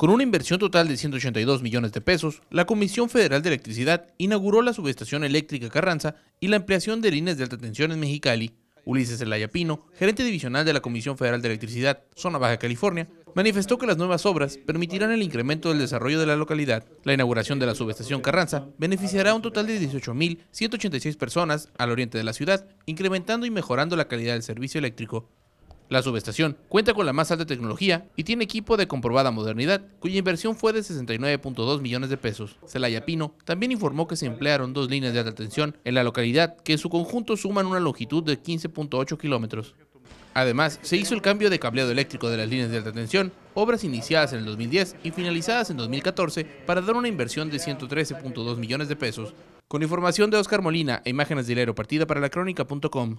Con una inversión total de 182 millones de pesos, la Comisión Federal de Electricidad inauguró la subestación eléctrica Carranza y la ampliación de líneas de alta tensión en Mexicali. Ulises Elayapino, gerente divisional de la Comisión Federal de Electricidad, Zona Baja California, manifestó que las nuevas obras permitirán el incremento del desarrollo de la localidad. La inauguración de la subestación Carranza beneficiará a un total de 18.186 personas al oriente de la ciudad, incrementando y mejorando la calidad del servicio eléctrico. La subestación cuenta con la más alta tecnología y tiene equipo de comprobada modernidad, cuya inversión fue de 69.2 millones de pesos. Celaya Pino también informó que se emplearon dos líneas de alta tensión en la localidad, que en su conjunto suman una longitud de 15.8 kilómetros. Además, se hizo el cambio de cableado eléctrico de las líneas de alta tensión, obras iniciadas en el 2010 y finalizadas en 2014 para dar una inversión de 113.2 millones de pesos. Con información de Oscar Molina e imágenes de partida para la crónica.com.